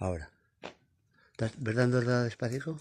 Ahora. ¿Estás verdad, despacito?